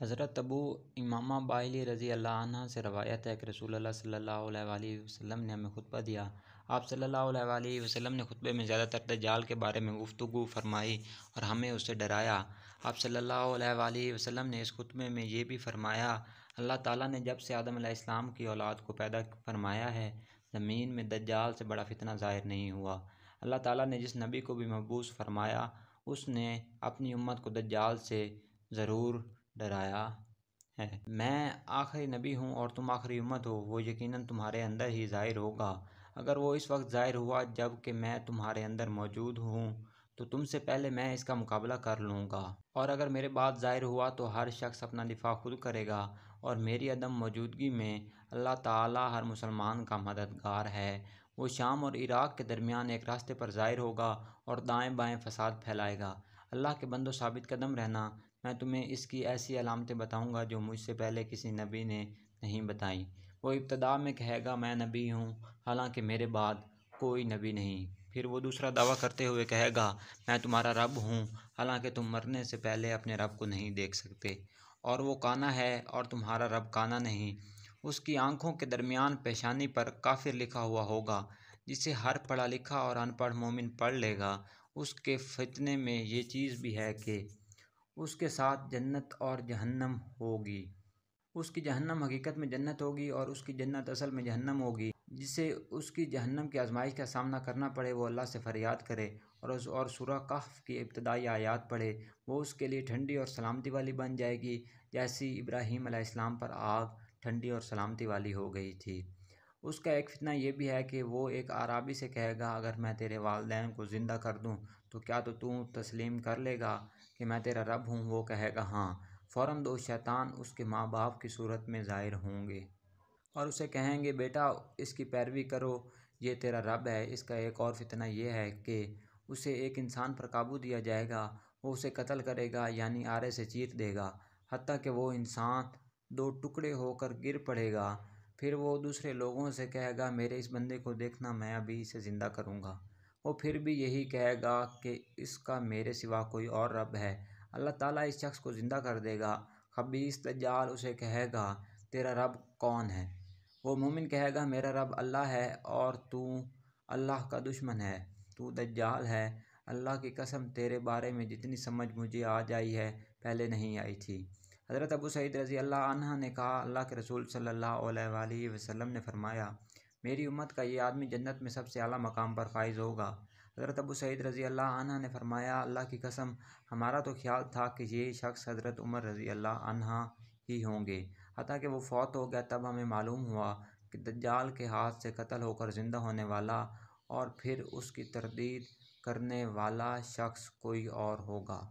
हज़रत अबू इमामा बाइली रज़ी अल्लाह से रवायत है कि रसूल सल्ला वसम ने हमें खुतबा दिया आप सल्ला वसम ने खुतबे में ज़्यादातर दजाल के बारे में गुफ्तु फरमाई और हमें उससे डराया आप सल्ला वसम ने इस खुतबे में ये भी फरमाया अल्लाह ताली ने जब से आदम इस्लाम की औलाद को पैदा फरमाया है ज़मीन में दज्जाल से बड़ा फितना ज़ाहिर नहीं हुआ अल्लाह ताली ने जिस नबी को भी महबूस फरमाया उसने अपनी उम्मत को दज्जाल से ज़रूर डराया है मैं आखिरी नबी हूँ और तुम आखिरी उम्मत हो वो यकीनन तुम्हारे अंदर ही ज़ाहिर होगा अगर वो इस वक्त ज़ाहिर हुआ जब कि मैं तुम्हारे अंदर मौजूद हूँ तो तुमसे पहले मैं इसका मुकाबला कर लूँगा और अगर मेरे बाद ज़ाहिर हुआ तो हर शख्स अपना दिफा खुद करेगा और मेरी अदम मौजूदगी में अल्लाह ताला हर मुसलमान का मददगार है वो शाम और इराक़ के दरमियान एक रास्ते पर ज़ाहिर होगा और दाएं बाएं फसाद फैलाएगा अल्लाह के बंदो साबित कदम रहना मैं तुम्हें इसकी ऐसी अलामतें बताऊँगा जो मुझसे पहले किसी नबी ने नहीं बताई वो इब्तदा में कहेगा मैं नबी हूँ हालांकि मेरे बाद कोई नबी नहीं फिर वो दूसरा दावा करते हुए कहेगा मैं तुम्हारा रब हूँ हालांकि तुम मरने से पहले अपने रब को नहीं देख सकते और वो काना है और तुम्हारा रब काना नहीं उसकी आंखों के दरमियान पेशानी पर काफिर लिखा हुआ होगा जिसे हर पढ़ा लिखा और अनपढ़ मोमिन पढ़ लेगा उसके फितने में ये चीज़ भी है कि उसके साथ जन्नत और जहन्नम होगी उसकी जहन्नम हकीकत में जन्नत होगी और उसकी जन्नत असल में जहन्नम होगी जिसे उसकी जहन्नम की आजमाइश का सामना करना पड़े वो अल्लाह से फरियाद करे और उस और सूरा कहफ की इब्तदाई आयात पढ़े वो उसके लिए ठंडी और सलामती वाली बन जाएगी जैसी इब्राहीम आसमाम पर आग ठंडी और सलामती वाली हो गई थी उसका एक फितना ये भी है कि वो एक आराबी से कहेगा अगर मैं तेरे वालदेन को ज़िंदा कर दूँ तो क्या तो तू तस्लीम कर लेगा कि मैं तेरा रब हूँ वो कहेगा हाँ फ़ौर दो शैतान उसके माँ बाप की सूरत में ज़ाहिर होंगे और उसे कहेंगे बेटा इसकी पैरवी करो ये तेरा रब है इसका एक और फितना यह है कि उसे एक इंसान पर काबू दिया जाएगा वो उसे कत्ल करेगा यानी आरे से चीर देगा हती कि वो इंसान दो टुकड़े होकर गिर पड़ेगा फिर वो दूसरे लोगों से कहेगा मेरे इस बंदे को देखना मैं अभी इसे ज़िंदा करूँगा वो फिर भी यही कहेगा कि इसका मेरे सिवा कोई और रब है अल्लाह ताला इस शख्स को ज़िंदा कर देगा खबीस दज्जाल उसे कहेगा तेरा रब कौन है वो मोमिन कहेगा मेरा रब अल्लाह है और तू अल्लाह का दुश्मन है तू दज्जाल है अल्लाह की कसम तेरे बारे में जितनी समझ मुझे आ जाई है पहले नहीं आई थी हज़रत अबू सईद रज़ी अल्लाह ने कहा अल्लाह के रसूल सल्लल्लाहु अलैहि वसल्लम ने फरमाया मेरी उम्मत का ये आदमी जन्नत में सबसे अला मकाम पर फाइज होगा हज़रत अबू सईद रज़ी अल्लाह ने फरमाया अल्लाह की कसम हमारा तो ख्याल था कि ये शख्स हज़रत उमर रज़ी अल्लाह ही होंगे हत्या कि वो फौत हो गया तब हमें मालूम हुआ कि दज्जाल के हाथ से कत्ल होकर ज़िंदा होने वाला और फिर उसकी तरदीद करने वाला शख्स कोई और होगा